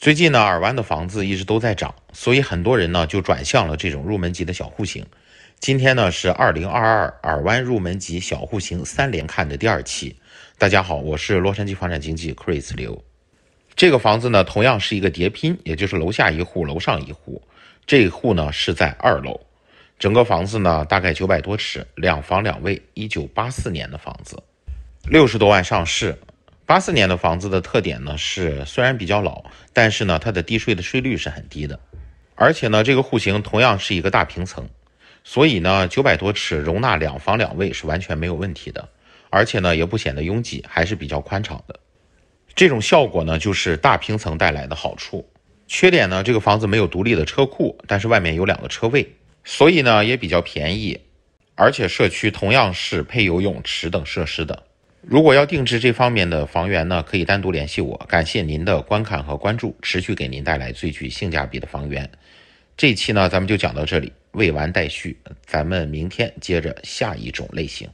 最近呢，尔湾的房子一直都在涨，所以很多人呢就转向了这种入门级的小户型。今天呢是二零二二尔湾入门级小户型三连看的第二期。大家好，我是洛杉矶房产经纪 Chris 刘。这个房子呢，同样是一个叠拼，也就是楼下一户，楼上一户。这一户呢是在二楼，整个房子呢大概九百多尺，两房两卫，一九八四年的房子，六十多万上市。八四年的房子的特点呢是虽然比较老，但是呢它的低税的税率是很低的，而且呢这个户型同样是一个大平层，所以呢九百多尺容纳两房两卫是完全没有问题的，而且呢也不显得拥挤，还是比较宽敞的。这种效果呢就是大平层带来的好处，缺点呢这个房子没有独立的车库，但是外面有两个车位，所以呢也比较便宜，而且社区同样是配游泳池等设施的。如果要定制这方面的房源呢，可以单独联系我。感谢您的观看和关注，持续给您带来最具性价比的房源。这期呢，咱们就讲到这里，未完待续。咱们明天接着下一种类型。